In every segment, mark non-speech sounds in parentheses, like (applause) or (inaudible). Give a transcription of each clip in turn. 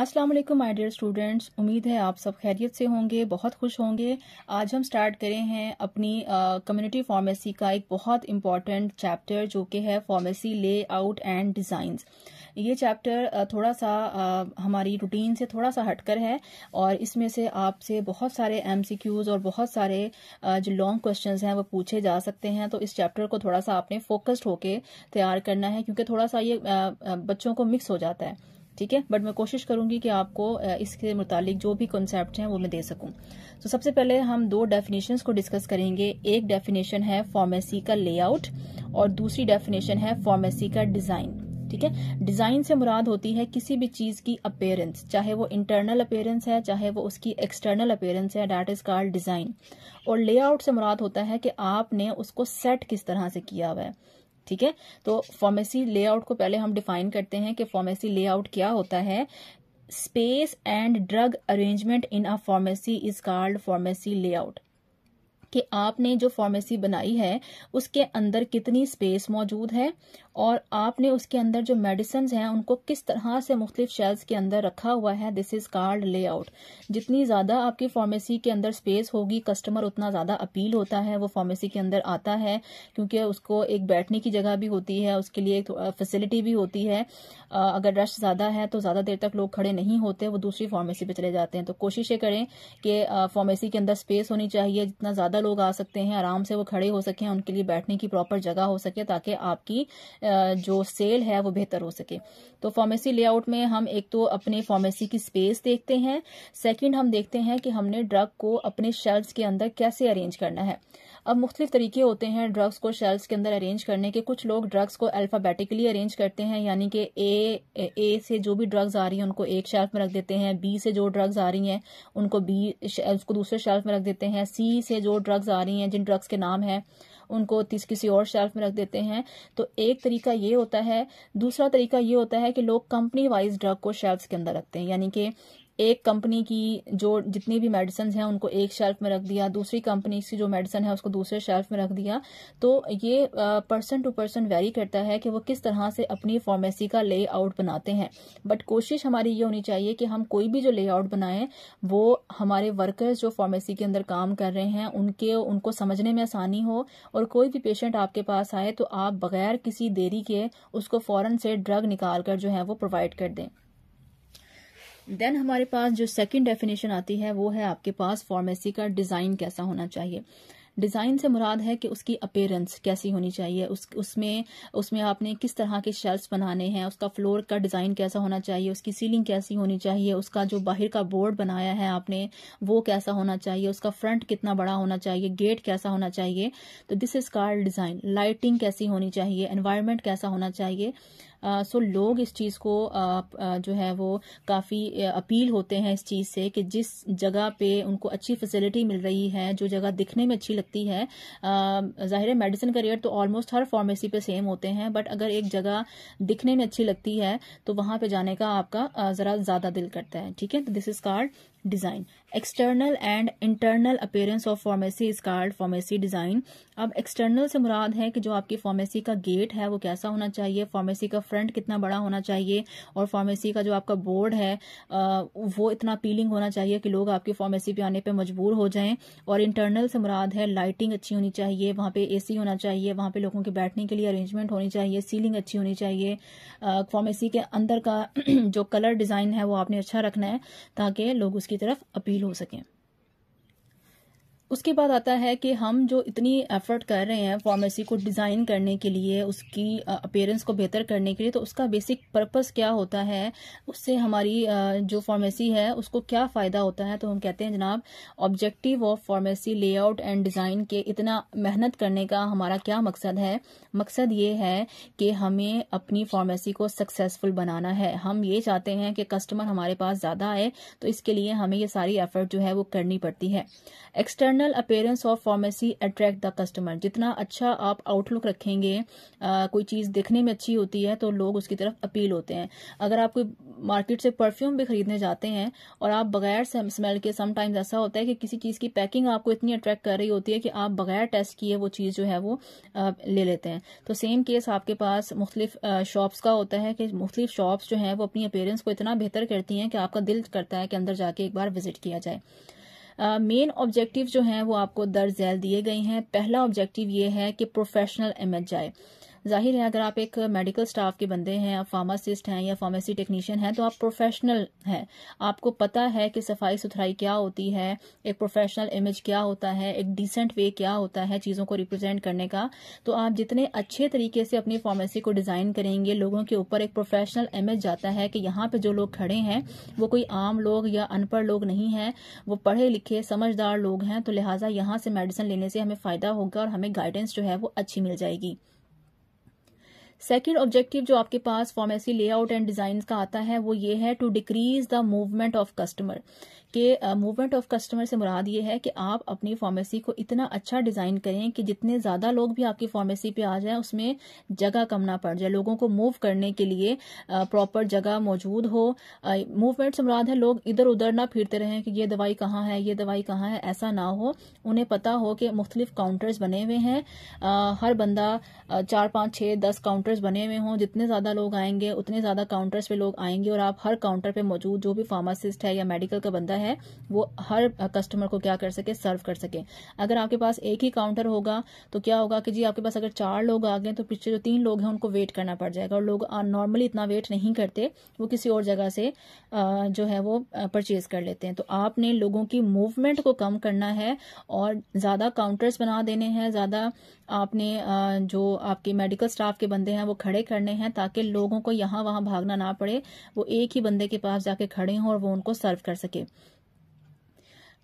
Aslam my dear students उम्मीद है आप सब खैरियत से होंगे बहुत खुश होंगे आज हम स्टार्ट करें हैं अपनी कम्युनिटी फार्मेसी का एक बहुत इम्पॉर्टेंट चैप्टर जो कि है pharmacy layout and designs ये चैप्टर थोड़ा सा आ, हमारी रूटीन से थोड़ा सा हटकर है और इसमें से आपसे बहुत सारे एम और बहुत सारे आ, जो लॉन्ग क्वेश्चन हैं वो पूछे जा सकते हैं तो इस चैप्टर को थोड़ा सा आपने फोकस्ड होके तैयार करना है क्योंकि थोड़ा सा ये आ, बच्चों को मिक्स हो जाता है ठीक है बट मैं कोशिश करूंगी कि आपको इसके मुतालिक जो भी कॉन्सेप्ट हैं वो मैं दे सकूं तो सबसे पहले हम दो डेफिनेशन को डिस्कस करेंगे एक डेफिनेशन है फॉर्मेसी का लेआउट और दूसरी डेफिनेशन है फार्मेसी का डिजाइन ठीक है डिजाइन से मुराद होती है किसी भी चीज की अपेयरेंस चाहे वो इंटरनल अपेयरेंस है चाहे वो उसकी एक्सटर्नल अपेयरेंस है डैट इज कॉल्ड डिजाइन और लेआउट से मुराद होता है कि आपने उसको सेट किस तरह से किया हुआ है ठीक है तो फॉर्मेसी लेआउट को पहले हम डिफाइन करते हैं कि फॉर्मेसी लेआउट क्या होता है space and drug arrangement in a pharmacy is called pharmacy layout कि आपने जो फार्मेसी बनाई है उसके अंदर कितनी स्पेस मौजूद है और आपने उसके अंदर जो मेडिसन हैं उनको किस तरह से मुख्तलिफ शेल्स के अंदर रखा हुआ है दिस इज़ कार्ड लेआउट जितनी ज़्यादा आपकी फार्मेसी के अंदर स्पेस होगी कस्टमर उतना ज़्यादा अपील होता है वो फार्मेसी के अंदर आता है क्योंकि उसको एक बैठने की जगह भी होती है उसके लिए एक फैसिलिटी भी होती है अगर रश ज़्यादा है तो ज़्यादा देर तक लोग खड़े नहीं होते वो दूसरी फार्मेसी पर चले जाते हैं तो कोशिशें करें कि फार्मेसी के अंदर स्पेस होनी चाहिए जितना ज़्यादा लोग आ सकते हैं आराम से वो खड़े हो सकें उनके लिए बैठने की प्रॉपर जगह हो सके ताकि आपकी जो सेल है वो बेहतर हो सके तो फार्मेसी लेआउट में हम एक तो अपने फार्मेसी की स्पेस देखते हैं सेकेंड हम देखते हैं कि हमने ड्रग को अपने शेल्फ के अंदर कैसे अरेंज करना है अब मुख्तलिफ तरीके होते हैं ड्रग्स को शेल्फ के अंदर अरेंज करने के कुछ लोग ड्रग्स को अल्फ़ाबेटिकली अरेंज करते हैं यानी कि ए ए से जो भी ड्रग्स आ रही हैं उनको एक शेल्फ में रख देते हैं बी से जो ड्रग्स आ रही हैं उनको बी उसको दूसरे शेल्फ में रख देते हैं सी से जो ड्रग्स आ रही हैं जिन ड्रग्स के नाम हैं उनको किसी और शेल्फ में रख देते हैं तो एक तरीका ये होता है दूसरा तरीका ये होता है कि लोग कंपनी वाइज ड्रग को शेल्फ के अंदर रखते हैं यानी कि एक कंपनी की जो जितनी भी मेडिसन हैं उनको एक शेल्फ में रख दिया दूसरी कंपनी की जो मेडिसन है उसको दूसरे शेल्फ में रख दिया तो ये पर्सन टू पर्सन वेरी करता है कि वो किस तरह से अपनी फार्मेसी का लेआउट बनाते हैं बट कोशिश हमारी ये होनी चाहिए कि हम कोई भी जो लेआउट बनाएं वो हमारे वर्कर्स जो फार्मेसी के अंदर काम कर रहे हैं उनके उनको समझने में आसानी हो और कोई भी पेशेंट आपके पास आए तो आप बगैर किसी देरी के उसको फ़ौरन से ड्रग निकाल कर जो है वो प्रोवाइड कर दें देन हमारे पास जो सेकंड डेफिनेशन आती है वो है आपके पास फार्मेसी का डिज़ाइन कैसा होना चाहिए डिज़ाइन से मुराद है कि उसकी अपेयरेंस कैसी होनी चाहिए उस उसमें उसमें आपने किस तरह के शेल्फ बनाने हैं उसका फ्लोर का डिज़ाइन कैसा होना चाहिए उसकी सीलिंग कैसी होनी चाहिए उसका जो बाहर का बोर्ड बनाया है आपने वो कैसा होना चाहिए उसका फ्रंट कितना बड़ा होना चाहिए गेट कैसा होना चाहिए तो this is called design lighting कैसी होनी चाहिए एनवायरमेंट कैसा होना चाहिए सो लोग इस चीज़ को जो है वो काफ़ी अपील होते हैं इस चीज़ से कि जिस जगह पे उनको अच्छी फैसिलिटी मिल रही है जो जगह दिखने में अच्छी लगती है ज़ाहिर है मेडिसिन का रेट तो ऑलमोस्ट हर फार्मेसी पे सेम होते हैं बट अगर एक जगह दिखने में अच्छी लगती है तो वहां पे जाने का आपका ज़रा ज़्यादा दिल करता है ठीक है तो this is called design external and internal appearance of pharmacy is called pharmacy design अब एक्सटर्नल से मुराद है कि जो आपकी फार्मेसी का गेट है वो कैसा होना चाहिए फार्मेसी का फ्रंट कितना बड़ा होना चाहिए और फार्मेसी का जो आपका बोर्ड है वो इतना अपीलिंग होना चाहिए कि लोग आपकी फार्मेसी पे आने पर मजबूर हो जाएं और इंटरनल से मुराद है लाइटिंग अच्छी होनी चाहिए पर पे एसी होना चाहिए वहां पे लोगों के बैठने के लिए अरेंजमेंट होनी चाहिए सीलिंग अच्छी होनी चाहिए फार्मेसी के अंदर का (clears throat) जो कलर डिज़ाइन है वो आपने अच्छा रखना है ताकि लोग उसके की तरफ अपील हो सकें उसके बाद आता है कि हम जो इतनी एफर्ट कर रहे हैं फार्मेसी को डिज़ाइन करने के लिए उसकी अपेयरेंस को बेहतर करने के लिए तो उसका बेसिक पर्पस क्या होता है उससे हमारी जो फार्मेसी है उसको क्या फ़ायदा होता है तो हम कहते हैं जनाब objective of pharmacy layout and design के इतना मेहनत करने का हमारा क्या मकसद है मकसद ये है कि हमें अपनी फार्मेसी को सक्सेसफुल बनाना है हम ये चाहते हैं कि कस्टमर हमारे पास ज़्यादा आए तो इसके लिए हमें ये सारी एफर्ट जो है वो करनी पड़ती है external external appearance of pharmacy attract the customer जितना अच्छा आप आउटलुक रखेंगे आ, कोई चीज़ दिखने में अच्छी होती है तो लोग उसकी तरफ अपील होते हैं अगर आप कोई मार्केट से परफ्यूम भी खरीदने जाते हैं और आप बगैर स्मेल के समटाइम्स ऐसा होता है कि किसी चीज़ की पैकिंग आपको इतनी अट्रैक्ट कर रही होती है कि आप बगैर टेस्ट किए वो चीज़ जो है वो आ, ले लेते हैं तो सेम केस आपके पास मुख्तलिफ शॉप्स का होता है कि मुख्तलिफ शॉप्स जो है वो अपनी अपेयरेंस को इतना बेहतर करती हैं कि आपका दिल करता है कि अंदर जाके एक बार विजिट किया जाए मेन ऑब्जेक्टिव जो हैं वो आपको दर्ज दिए गए हैं पहला ऑब्जेक्टिव ये है कि प्रोफेशनल इमेज जाए जाहिर है अगर आप एक मेडिकल स्टाफ के बंदे हैं आप फार्मासिस्ट हैं या फार्मेसी टेक्नीशियन हैं तो आप प्रोफेशनल हैं आपको पता है कि सफाई सुथराई क्या होती है एक प्रोफेशनल इमेज क्या होता है एक डिसेंट वे क्या होता है चीज़ों को रिप्रेजेंट करने का तो आप जितने अच्छे तरीके से अपनी फार्मेसी को डिज़ाइन करेंगे लोगों के ऊपर एक प्रोफेशनल इमेज जाता है कि यहां पर जो लोग खड़े हैं वो कोई आम लोग या अनपढ़ लोग नहीं है वो पढ़े लिखे समझदार लोग हैं तो लिहाजा यहाँ से मेडिसिन लेने से हमें फ़ायदा होगा और हमें गाइडेंस जो है वो अच्छी मिल जाएगी सेकेंड ऑब्जेक्टिव जो आपके पास फॉर्मेसी लेआउट एंड डिजाइन का आता है वो ये है to decrease the movement of customer कि मूवमेंट ऑफ कस्टमर से मुराद ये है कि आप अपनी फार्मेसी को इतना अच्छा डिज़ाइन करें कि जितने ज़्यादा लोग भी आपकी फार्मेसी पे आ जाए उसमें जगह कम ना पड़ जाए लोगों को मूव करने के लिए प्रॉपर जगह मौजूद हो मूवमेंट से मुराद है लोग इधर उधर ना फिरते रहें कि ये दवाई कहाँ है ये दवाई कहाँ है ऐसा ना हो उन्हें पता हो कि मुख्तलिफ काउंटर्स बने हुए हैं हर बंदा चार पांच छह दस काउंटर्स बने हुए हों जितने ज़्यादा लोग आएंगे उतने ज़्यादा काउंटर्स पे लोग आएंगे और आप हर काउंटर पे मौजूद जो भी फार्मासिस्ट है या मेडिकल का बंदा है वो हर कस्टमर को क्या कर सके सर्व कर सके अगर आपके पास एक ही काउंटर होगा तो क्या होगा कि जी आपके पास अगर चार लोग आ गए तो पीछे जो तीन लोग हैं उनको वेट करना पड़ जाएगा और लोग नॉर्मली इतना वेट नहीं करते वो किसी और जगह से जो है वो परचेज कर लेते हैं तो आपने लोगों की मूवमेंट को कम करना है और ज़्यादा काउंटर्स बना देने हैं ज़्यादा आपने जो आपके मेडिकल स्टाफ के बंदे हैं वो खड़े करने हैं ताकि लोगों को यहाँ वहां भागना ना पड़े वो एक ही बंदे के पास जाके खड़े हों और वो उनको सर्व कर सके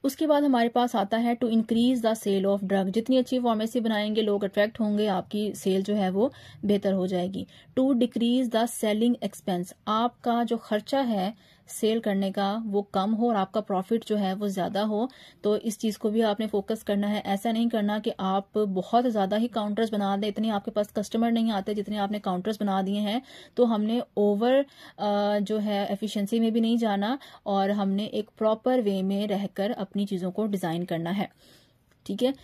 उसके बाद हमारे पास आता है to increase the sale of drug जितनी अच्छी फार्मेसी बनाएंगे लोग अट्रैक्ट होंगे आपकी सेल जो है वो बेहतर हो जाएगी to decrease the selling expense आपका जो खर्चा है सेल करने का वो कम हो और आपका प्रॉफिट जो है वो ज़्यादा हो तो इस चीज़ को भी आपने फोकस करना है ऐसा नहीं करना कि आप बहुत ज़्यादा ही काउंटर्स बना दें इतने आपके पास कस्टमर नहीं आते जितने आपने काउंटर्स बना दिए हैं तो हमने ओवर जो है एफिशिएंसी में भी नहीं जाना और हमने एक प्रॉपर वे में रहकर अपनी चीज़ों को डिज़ाइन करना है ठीक है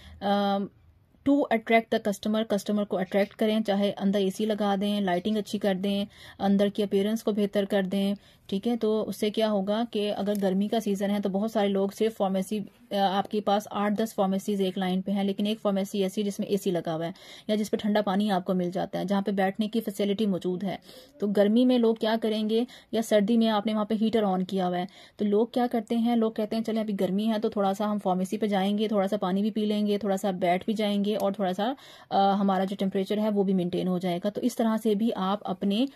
to attract the customer customer को अट्रैक्ट करें चाहे अंदर एसी लगा दें लाइटिंग अच्छी कर दें अंदर की अपेयरेंस को बेहतर कर दें ठीक है तो उससे क्या होगा कि अगर गर्मी का सीज़न है तो बहुत सारे लोग सिर्फ फार्मेसी आपके पास आठ दस फार्मेसीज एक लाइन पे हैं लेकिन एक फार्मेसी ऐसी जिसमें एसी लगा हुआ है या जिस पर ठंडा पानी आपको मिल जाता है जहां पे बैठने की फैसिलिटी मौजूद है तो गर्मी में लोग क्या करेंगे या सर्दी में आपने वहाँ पर हीटर ऑन किया हुआ है तो लोग क्या करते हैं लोग कहते हैं चले अभी गर्मी है तो थोड़ा सा हम फार्मेसी पर जाएंगे थोड़ा सा पानी भी पी लेंगे थोड़ा सा बैठ भी जाएंगे जाएंगे और थोड़ा सा आ, हमारा जो टेम्परेचर है वो भी मेनटेन हो जाएगा तो इस तरह से भी आप अपने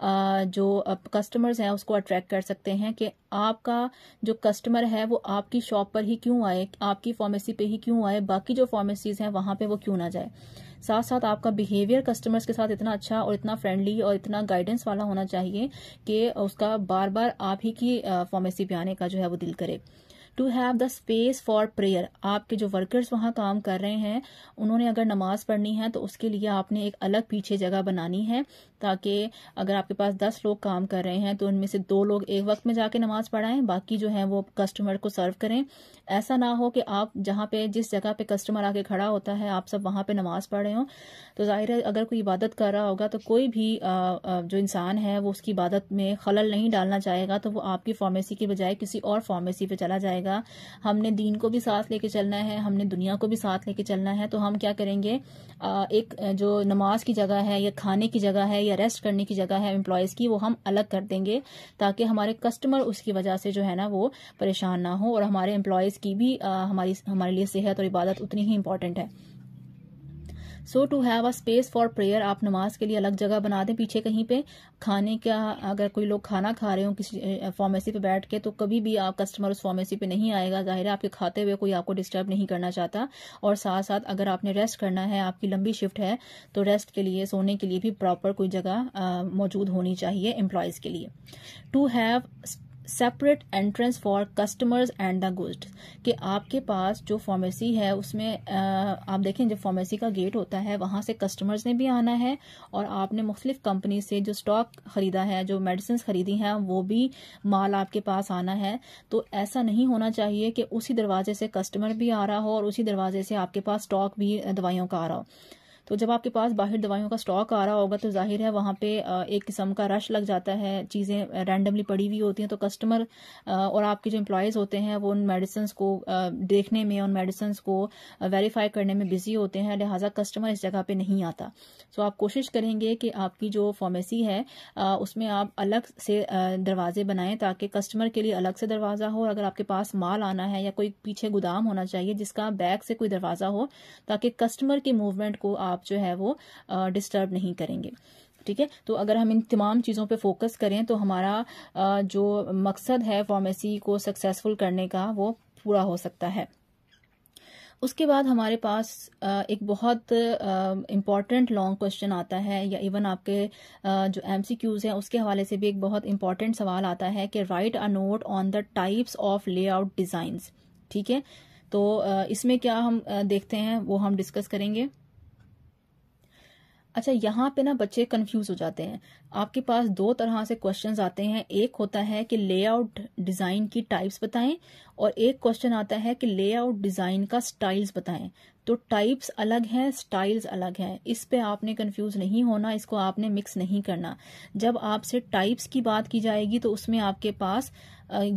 आ, जो कस्टमर्स हैं उसको अट्रैक्ट कर सकते हैं कि आपका जो कस्टमर है वो आपकी शॉप पर ही क्यों आए आपकी फार्मेसी पे ही क्यों आए बाकी जो फार्मेसीज हैं वहां पे वो क्यों ना जाए साथ साथ आपका बिहेवियर कस्टमर्स के साथ इतना अच्छा और इतना फ्रेंडली और इतना गाइडेंस वाला होना चाहिए कि उसका बार बार आप ही की फार्मेसी पे आने का जो है वो दिल करे to have the space for prayer आपके जो वर्कर्स वहाँ काम कर रहे हैं उन्होंने अगर नमाज पढ़नी है तो उसके लिए आपने एक अलग पीछे जगह बनानी है ताकि अगर आपके पास दस लोग काम कर रहे हैं तो उनमें से दो लोग एक वक्त में जाके नमाज पढ़ाएं बाकी जो है वो कस्टमर को सर्व करें ऐसा ना हो कि आप जहाँ पे जिस जगह पे कस्टमर आके खड़ा होता है आप सब वहां पे नमाज पढ़ रहे हो तो जाहिर है अगर कोई इबादत कर रहा होगा तो कोई भी जो इंसान है वो उसकी इबादत में खलल नहीं डालना चाहेगा तो वो आपकी फार्मेसी की बजाय किसी और फार्मेसी पे चला जाएगा जाएगा हमने दीन को भी साथ लेके चलना है हमने दुनिया को भी साथ लेके चलना है तो हम क्या करेंगे एक जो नमाज की जगह है या खाने की जगह है या रेस्ट करने की जगह है एम्प्लॉयज़ की वो हम अलग कर देंगे ताकि हमारे कस्टमर उसकी वजह से जो है ना वो परेशान ना हो और हमारे एम्प्लॉयज़ की भी हमारी हमारे लिए सेहत और इबादत उतनी ही इम्पोर्टेंट है so to have a space for prayer आप नमाज के लिए अलग जगह बना दें पीछे कहीं पे खाने का अगर कोई लोग खाना खा रहे हो किसी फार्मेसी पे बैठ के तो कभी भी आप कस्टमर उस फार्मेसी पे नहीं आएगा जाहिर है आपके खाते हुए कोई आपको डिस्टर्ब नहीं करना चाहता और साथ साथ अगर आपने रेस्ट करना है आपकी लंबी शिफ्ट है तो रेस्ट के लिए सोने के लिए भी प्रॉपर कोई जगह मौजूद होनी चाहिए एम्प्लॉयज़ के लिए to have separate entrance for customers and the goods कि आपके पास जो फार्मेसी है उसमें आप देखें जब फार्मेसी का गेट होता है वहां से कस्टमर्स ने भी आना है और आपने मुख्तलिफ कंपनी से जो स्टॉक ख़रीदा है जो मेडिसिन ख़रीदी हैं वो भी माल आपके पास आना है तो ऐसा नहीं होना चाहिए कि उसी दरवाजे से कस्टमर भी आ रहा हो और उसी दरवाजे से आपके पास स्टॉक भी दवाइयों का आ रहा हो तो जब आपके पास बाहर दवाइयों का स्टॉक आ रहा होगा तो जाहिर है वहाँ पे एक किस्म का रश लग जाता है चीज़ें रैंडमली पड़ी हुई होती हैं तो कस्टमर और आपके जो एम्प्लॉयज़ होते हैं वो उन मेडिसन्स को देखने में उन मेडिसन्स को वेरीफाई करने में बिजी होते हैं लिहाजा कस्टमर इस जगह पर नहीं आता सो आप कोशिश करेंगे कि आपकी जो फार्मेसी है उसमें आप अलग से दरवाजे बनाएं ताकि कस्टमर के लिए अलग से दरवाज़ा हो और अगर आपके पास माल आना है या कोई पीछे गोदाम होना चाहिए जिसका बैग से कोई दरवाज़ा हो ताकि कस्टमर की मूवमेंट को आप आप जो है वो डिस्टर्ब नहीं करेंगे ठीक है तो अगर हम इन तमाम चीज़ों पे फोकस करें तो हमारा जो मकसद है फार्मेसी को सक्सेसफुल करने का वो पूरा हो सकता है उसके बाद हमारे पास एक बहुत इम्पॉर्टेंट लॉन्ग क्वेश्चन आता है या इवन आपके जो एम सी क्यूज़ हैं उसके हवाले से भी एक बहुत इम्पॉर्टेंट सवाल आता है कि write a note on the types of layout designs ठीक है तो इसमें क्या हम देखते हैं वो हम डिस्कस करेंगे अच्छा यहाँ पे ना बच्चे कंफ्यूज हो जाते हैं आपके पास दो तरह से क्वेश्चन आते हैं एक होता है कि लेआउट डिज़ाइन की टाइप्स बताएं और एक क्वेश्चन आता है कि लेआउट डिज़ाइन का स्टाइल्स बताएं तो टाइप्स अलग हैं स्टाइल्स अलग हैं इस पे आपने कंफ्यूज नहीं होना इसको आपने मिक्स नहीं करना जब आपसे टाइप्स की बात की जाएगी तो उसमें आपके पास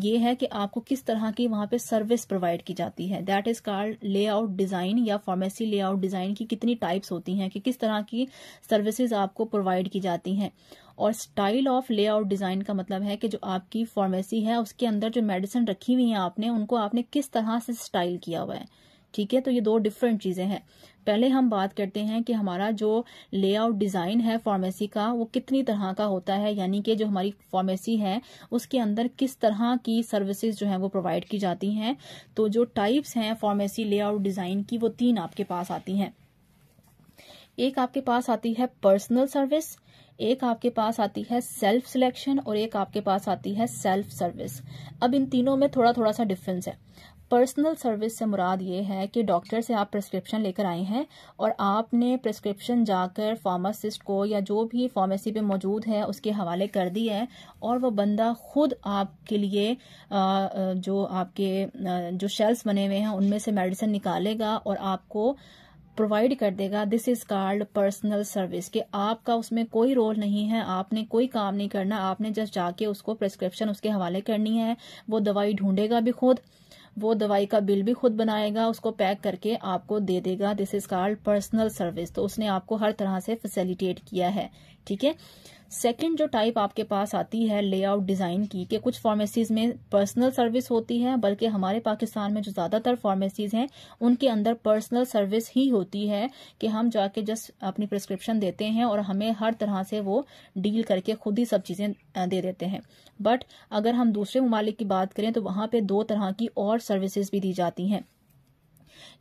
ये है कि आपको किस तरह की वहां पे सर्विस प्रोवाइड की जाती है that is called layout design या फार्मेसी लेआउट डिज़ाइन की कितनी टाइप्स होती हैं कि किस तरह की सर्विसेज आपको प्रोवाइड की जाती हैं और स्टाइल ऑफ लेआउट डिज़ाइन का मतलब है कि जो आपकी फार्मेसी है उसके अंदर जो मेडिसिन रखी हुई है आपने उनको आपने किस तरह से स्टाइल किया हुआ है ठीक है तो ये दो डिफरेंट चीज़ें हैं पहले हम बात करते हैं कि हमारा जो लेआउट डिज़ाइन है फार्मेसी का वो कितनी तरह का होता है यानी कि जो हमारी फार्मेसी है उसके अंदर किस तरह की सर्विसेज जो है वो प्रोवाइड की जाती हैं तो जो टाइप्स हैं फार्मेसी लेआउट डिज़ाइन की वो तीन आपके पास आती हैं एक आपके पास आती है पर्सनल सर्विस एक आपके पास आती है सेल्फ सिलेक्शन और एक आपके पास आती है सेल्फ सर्विस अब इन तीनों में थोड़ा थोड़ा सा डिफरेंस है पर्सनल सर्विस से मुराद ये है कि डॉक्टर से आप प्रिस्क्रिप्शन लेकर आए हैं और आपने प्रिस्क्रिप्शन जाकर फार्मासिस्ट को या जो भी फार्मेसी पे मौजूद है उसके हवाले कर दी है और वो बंदा खुद आपके लिए जो आपके जो शेल्स बने हुए हैं उनमें से मेडिसिन निकालेगा और आपको प्रोवाइड कर देगा this is called personal service कि आपका उसमें कोई रोल नहीं है आपने कोई काम नहीं करना आपने जस्ट जाके उसको प्रिस्क्रिप्शन उसके हवाले करनी है वो दवाई ढूंढेगा भी खुद वो दवाई का बिल भी खुद बनाएगा उसको पैक करके आपको दे देगा this is called personal service तो उसने आपको हर तरह से फैसिलिटेट किया है ठीक है सेकंड जो टाइप आपके पास आती है लेआउट डिज़ाइन की कि कुछ फार्मेसीज़ में पर्सनल सर्विस होती है बल्कि हमारे पाकिस्तान में जो ज़्यादातर फार्मेसीज़ हैं उनके अंदर पर्सनल सर्विस ही होती है कि हम जाके जस्ट अपनी प्रिस्क्रिप्शन देते हैं और हमें हर तरह से वो डील करके खुद ही सब चीज़ें दे देते हैं बट अगर हम दूसरे ममालिक की बात करें तो वहाँ पर दो तरह की और सर्विसेज भी दी जाती हैं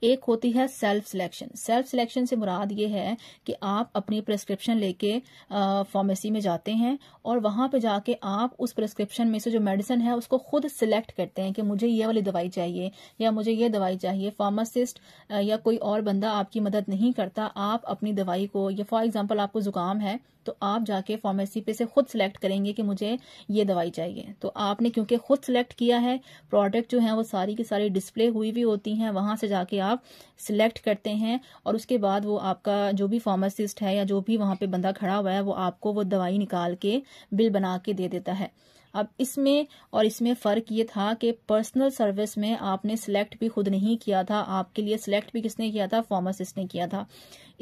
एक होती है सेल्फ सिलेक्शन सेल्फ सिलेक्शन से मुराद ये है कि आप अपनी प्रिस्क्रिप्शन लेके फार्मेसी में जाते हैं और वहां पे जाके आप उस प्रिस्क्रिप्शन में से जो मेडिसिन है उसको खुद सिलेक्ट करते हैं कि मुझे ये वाली दवाई चाहिए या मुझे ये दवाई चाहिए फार्मासिस्ट या कोई और बंदा आपकी मदद नहीं करता आप अपनी दवाई को या फॉर एग्जाम्पल आपको ज़ुकाम है तो आप जाके फार्मेसी पे से खुद सिलेक्ट करेंगे कि मुझे ये दवाई चाहिए तो आपने क्योंकि खुद सिलेक्ट किया है प्रोडक्ट जो है वो सारी की सारी डिस्प्ले हुई भी होती हैं वहां से जाके आप सिलेक्ट करते हैं और उसके बाद वो आपका जो भी फार्मासिस्ट है या जो भी वहां पर बंदा खड़ा हुआ है वो आपको वो दवाई निकाल के बिल बना के दे देता है अब इसमें और इसमें फ़र्क ये था कि पर्सनल सर्विस में आपने सिलेक्ट भी खुद नहीं किया था आपके लिए सिलेक्ट भी किसने किया था फार्मासिस्ट ने किया था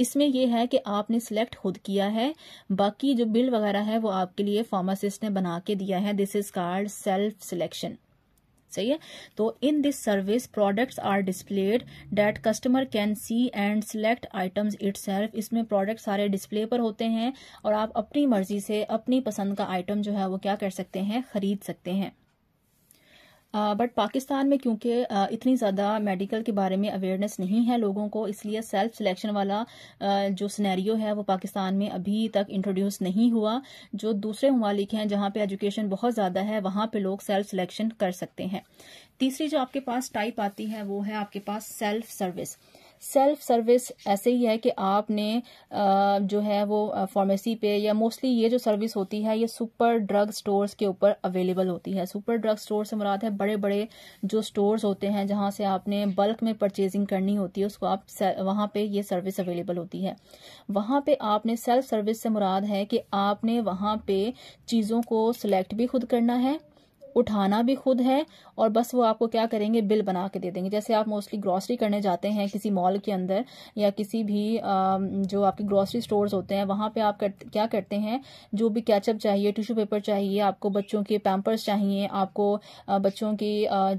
इसमें यह है कि आपने सिलेक्ट खुद किया है बाकी जो बिल वगैरह है वो आपके लिए फार्मासिस्ट ने बना के दिया है this is called self selection सही है तो in this service products are displayed that customer can see and select items it इसमें प्रोडक्ट सारे डिस्प्ले पर होते हैं और आप अपनी मर्जी से अपनी पसंद का आइटम जो है वो क्या कर सकते हैं खरीद सकते हैं बट पाकिस्तान में क्योंकि इतनी ज़्यादा मेडिकल के बारे में अवेयरनेस नहीं है लोगों को इसलिए सेल्फ सिलेक्शन वाला जो सिनेरियो है वो पाकिस्तान में अभी तक इंट्रोड्यूस नहीं हुआ जो दूसरे ममालिक हैं जहां पे एजुकेशन बहुत ज़्यादा है वहां पे लोग सेल्फ सिलेक्शन कर सकते हैं तीसरी जो आपके पास टाइप आती है वो है आपके पास सेल्फ सर्विस सेल्फ सर्विस ऐसे ही है कि आपने जो है वो फार्मेसी पे या मोस्टली ये जो सर्विस होती है ये सुपर ड्रग स्टोर्स के ऊपर अवेलेबल होती है सुपर ड्रग स्टोर से मुराद है बड़े बड़े जो स्टोर्स होते हैं जहां से आपने बल्क में परचेजिंग करनी होती है उसको आप वहां पे ये सर्विस अवेलेबल होती है वहां पे आपने सेल्फ सर्विस से मुराद है कि आपने वहां पे चीज़ों को सिलेक्ट भी खुद करना है उठाना भी खुद है और बस वो आपको क्या करेंगे बिल बना के दे देंगे जैसे आप मोस्टली ग्रॉसरी करने जाते हैं किसी मॉल के अंदर या किसी भी जो आपके ग्रॉसरी स्टोर्स होते हैं वहां पे आप कर, क्या करते हैं जो भी कैचअप चाहिए टिश्यू पेपर चाहिए आपको बच्चों के पैम्पर्स चाहिए आपको बच्चों की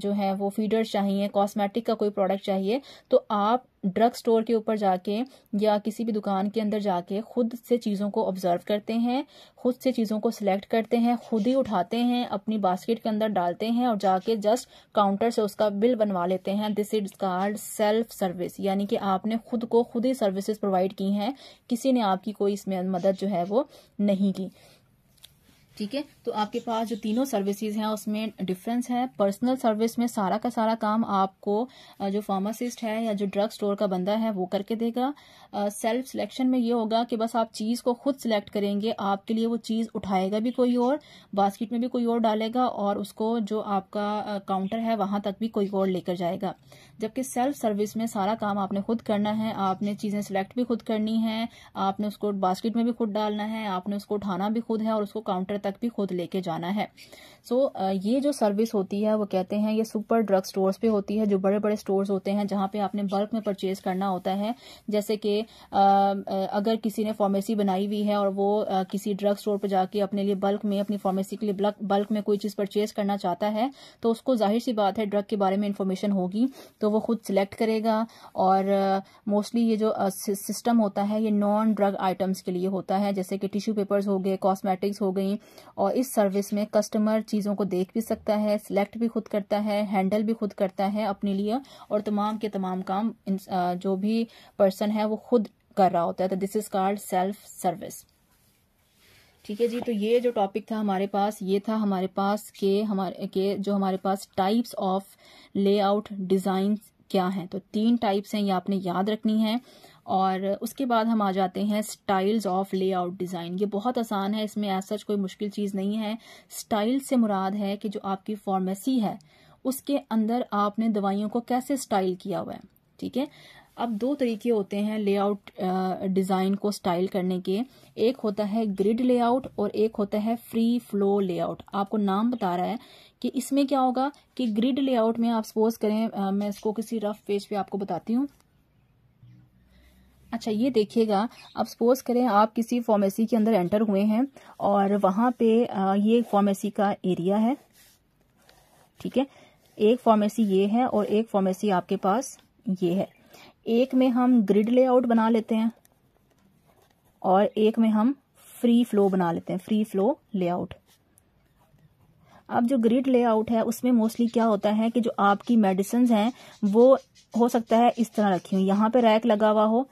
जो है वो फीडर्स चाहिए कॉस्मेटिक का कोई प्रोडक्ट चाहिए तो आप ड्रग स्टोर के ऊपर जाके या किसी भी दुकान के अंदर जाके खुद से चीज़ों को ऑब्जर्व करते हैं खुद से चीज़ों को सिलेक्ट करते हैं खुद ही उठाते हैं अपनी बास्केट के अंदर डालते हैं और जाके जस्ट काउंटर से उसका बिल बनवा लेते हैं this is called self service यानी कि आपने खुद को खुद ही सर्विसेज प्रोवाइड की हैं किसी ने आपकी कोई इसमें मदद जो है वो नहीं की ठीक है तो आपके पास जो तीनों सर्विसेज हैं उसमें डिफरेंस है पर्सनल सर्विस में सारा का सारा काम आपको जो फार्मासिस्ट है या जो ड्रग स्टोर का बंदा है वो करके देगा सेल्फ सिलेक्शन में ये होगा कि बस आप चीज़ को खुद सिलेक्ट करेंगे आपके लिए वो चीज़ उठाएगा भी कोई और बास्केट में भी कोई और डालेगा और उसको जो आपका काउंटर है वहां तक भी कोई और लेकर जाएगा जबकि सेल्फ सर्विस में सारा काम आपने खुद करना है आपने चीज़ें सेलेक्ट भी खुद करनी है आपने उसको बास्केट में भी खुद डालना है आपने उसको उठाना भी खुद है और उसको काउंटर तक भी खुद लेके जाना है सो so, ये जो सर्विस होती है वो कहते हैं ये सुपर ड्रग स्टोर पे होती है जो बड़े बड़े स्टोर होते हैं जहाँ पे आपने बल्क में परचेज करना होता है जैसे कि अगर किसी ने फार्मेसी बनाई हुई है और वो किसी ड्रग स्टोर पर जाके अपने लिए बल्क में अपनी फार्मेसी के लिए बल्क में कोई चीज़ परचेज करना चाहता है तो उसको जाहिर सी बात है ड्रग के बारे में इन्फॉर्मेशन होगी तो तो वो खुद सिलेक्ट करेगा और मोस्टली ये जो सिस्टम होता है ये नॉन ड्रग आइटम्स के लिए होता है जैसे कि टिश्यू पेपर्स हो गए कॉस्मेटिक्स हो गई और इस सर्विस में कस्टमर चीज़ों को देख भी सकता है सिलेक्ट भी खुद करता है हैंडल भी खुद करता है अपने लिए और तमाम के तमाम काम जो भी पर्सन है वो खुद कर रहा होता है तो this is called self service ठीक है जी तो ये जो टॉपिक था हमारे पास ये था हमारे पास के हमारे के जो हमारे पास टाइप्स ऑफ लेआउट डिज़ाइन क्या हैं तो तीन टाइप्स हैं ये आपने याद रखनी है और उसके बाद हम आ जाते हैं स्टाइल्स ऑफ लेआउट डिज़ाइन ये बहुत आसान है इसमें ऐसा सच कोई मुश्किल चीज़ नहीं है स्टाइल से मुराद है कि जो आपकी फार्मेसी है उसके अंदर आपने दवाइयों को कैसे स्टाइल किया हुआ है ठीक है अब दो तरीके होते हैं लेआउट डिज़ाइन uh, को स्टाइल करने के एक होता है ग्रिड लेआउट और एक होता है फ्री फ्लो लेआउट आपको नाम बता रहा है कि इसमें क्या होगा कि ग्रिड लेआउट में आप सपोज करें आ, uh, मैं इसको किसी रफ पेज पे आपको बताती हूँ अच्छा ये देखिएगा अब सपोज करें आप किसी फार्मेसी के अंदर एंटर हुए हैं और वहाँ पे आ, uh, ये फार्मेसी का एरिया है ठीक है एक फार्मेसी ये है और एक फार्मेसी आपके पास ये है एक में हम ग्रिड लेआउट बना लेते हैं और एक में हम फ्री फ्लो बना लेते हैं फ्री फ्लो लेआउट अब जो ग्रिड लेआउट है उसमें मोस्टली क्या होता है कि जो आपकी मेडिसिन हैं वो हो सकता है इस तरह रखी हुई यहाँ पे रैक लगा हुआ हो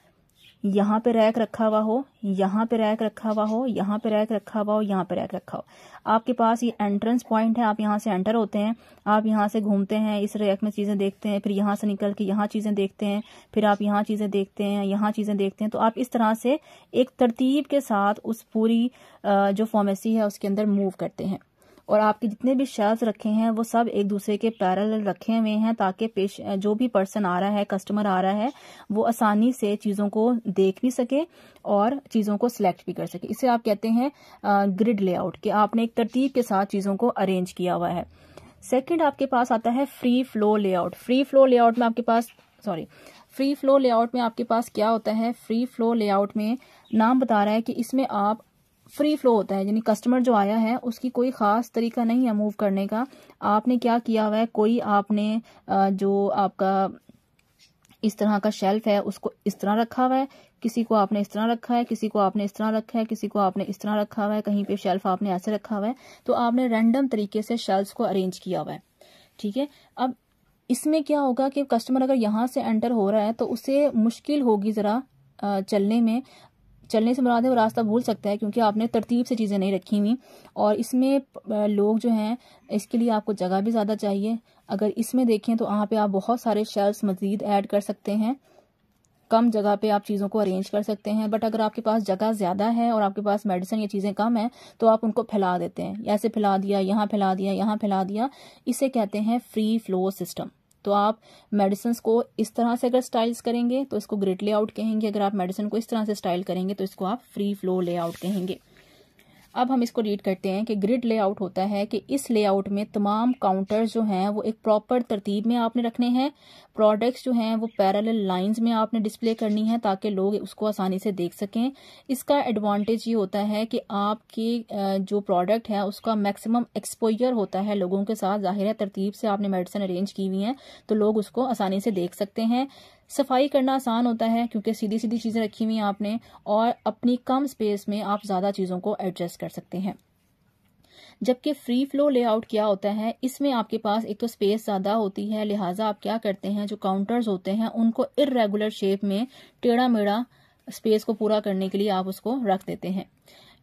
यहाँ पे रैक रखा हुआ हो यहाँ पे रैक रखा हुआ हो यहाँ पे रैक रखा हुआ हो यहाँ पे रैक रखा हो आपके पास ये एंट्रेंस पॉइंट है आप यहाँ से एंटर होते हैं आप यहाँ से घूमते हैं इस रैक में चीज़ें देखते हैं फिर यहाँ से निकल के यहाँ चीज़ें देखते हैं फिर आप यहाँ चीज़ें देखते हैं यहाँ चीज़ें देखते हैं तो आप इस तरह से एक तरतीब के साथ उस पूरी जो फॉर्मेसी है उसके अंदर मूव करते हैं और आपके जितने भी शेल्फ रखे हैं वो सब एक दूसरे के पैरल रखे हुए हैं ताकि पेश जो भी पर्सन आ रहा है कस्टमर आ रहा है वो आसानी से चीज़ों को देख भी सके और चीज़ों को सिलेक्ट भी कर सके इसे आप कहते हैं ग्रिड लेआउट कि आपने एक तरतीब के साथ चीज़ों को अरेंज किया हुआ है सेकेंड आपके पास आता है free flow layout free flow layout में आपके पास सॉरी फ्री फ्लो लेआउट में आपके पास क्या होता है फ्री फ्लो लेआउट में नाम बता रहा है कि इसमें आप फ्री फ्लो होता है यानी कस्टमर जो आया है उसकी कोई ख़ास तरीका नहीं है मूव करने का आपने क्या किया हुआ है कोई आपने जो आपका इस तरह का शेल्फ है उसको इस तरह रखा हुआ है किसी को आपने इस तरह रखा है किसी को आपने इस तरह रखा है किसी को आपने इस तरह रखा हुआ है कहीं पे शेल्फ आपने ऐसे रखा हुआ है तो आपने रैंडम तरीके से शेल्फ को अरेंज किया हुआ है ठीक है अब इसमें क्या होगा कि कस्टमर अगर यहां से एंटर हो रहा है तो उसे मुश्किल होगी ज़रा चलने में चलने से मुराद है वो रास्ता भूल सकता है क्योंकि आपने तरतीब से चीज़ें नहीं रखी हुई और इसमें लोग जो हैं इसके लिए आपको जगह भी ज़्यादा चाहिए अगर इसमें देखें तो वहाँ पर आप बहुत सारे शेल्फ मज़ीद ऐड कर सकते हैं कम जगह पे आप चीज़ों को अरेंज कर सकते हैं बट अगर आपके पास जगह ज़्यादा है और आपके पास मेडिसिन या चीज़ें कम हैं तो आप उनको फैला देते हैं ऐसे फैला दिया यहाँ फैला दिया यहाँ फैला दिया इसे कहते हैं फ्री फ्लो सिस्टम तो आप मेडिसिन को इस तरह से अगर स्टाइल्स करेंगे तो इसको ग्रिड लेआउट कहेंगे अगर आप मेडिसिन को इस तरह से स्टाइल करेंगे तो इसको आप फ्री फ्लो लेआउट कहेंगे अब हम इसको रीड करते हैं कि ग्रिड लेआउट होता है कि इस लेआउट में तमाम काउंटर्स जो हैं वो एक प्रॉपर तरतीब में आपने रखने हैं प्रोडक्ट्स जो हैं वो पैरल लाइंस में आपने डिस्प्ले करनी है ताकि लोग उसको आसानी से देख सकें इसका एडवांटेज ये होता है कि आपके जो प्रोडक्ट है उसका मैक्सिमम एक्सपोयर होता है लोगों के साथ ज़ाहिर है तरतीब से आपने मेडिसिन अरेंज की हुई हैं तो लोग उसको आसानी से देख सकते हैं सफाई करना आसान होता है क्योंकि सीधी सीधी चीज़ें रखी हुई हैं आपने और अपनी कम स्पेस में आप ज़्यादा चीज़ों को एडजस्ट कर सकते हैं जबकि फ्री फ्लो लेआउट क्या होता है इसमें आपके पास एक तो स्पेस ज़्यादा होती है लिहाजा आप क्या करते हैं जो काउंटर्स होते हैं उनको इरेगुलर शेप में टेढ़ा मेढ़ा स्पेस को पूरा करने के लिए आप उसको रख देते हैं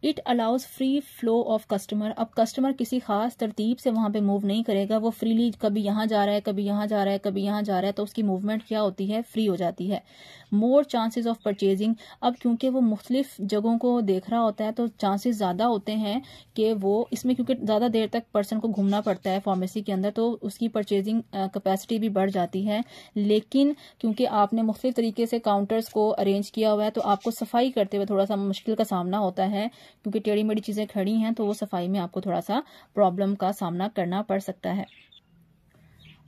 it allows free flow of customer अब कस्टमर किसी खास तरतीब से वहां पे मूव नहीं करेगा वो फ्रीली कभी यहां जा रहा है कभी यहां जा रहा है कभी यहां जा रहा है तो उसकी मूवमेंट क्या होती है फ्री हो जाती है मोर चांसेस ऑफ परचेजिंग अब क्योंकि वो मुख्तलिफ जगहों को देख रहा होता है तो चांसेस ज़्यादा होते हैं कि वो इसमें क्योंकि ज़्यादा देर तक पर्सन को घूमना पड़ता है फार्मेसी के अंदर तो उसकी परचेजिंग कैपेसिटी भी बढ़ जाती है लेकिन क्योंकि आपने मुख्तलिफ तरीके से काउंटर्स को अरेंज किया हुआ है तो आपको सफाई करते हुए थोड़ा सा मुश्किल का सामना होता है क्योंकि टेढ़ी मेढ़ी चीज़ें खड़ी हैं तो वो सफाई में आपको थोड़ा सा प्रॉब्लम का सामना करना पड़ सकता है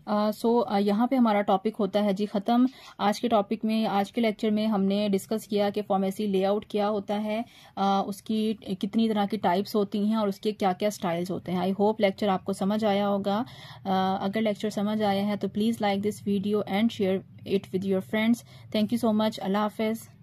सो uh, so, uh, यहाँ पे हमारा टॉपिक होता है जी ख़त्म आज के टॉपिक में आज के लेक्चर में हमने डिस्कस किया कि फार्मेसी लेआउट e क्या होता है uh, उसकी कितनी तरह की टाइप्स होती हैं और उसके क्या क्या स्टाइल्स होते हैं आई होप लेक्चर आपको समझ आया होगा uh, अगर लेक्चर समझ आया है तो please like this video and share it with your friends thank you so much अल्लाह हाफिज़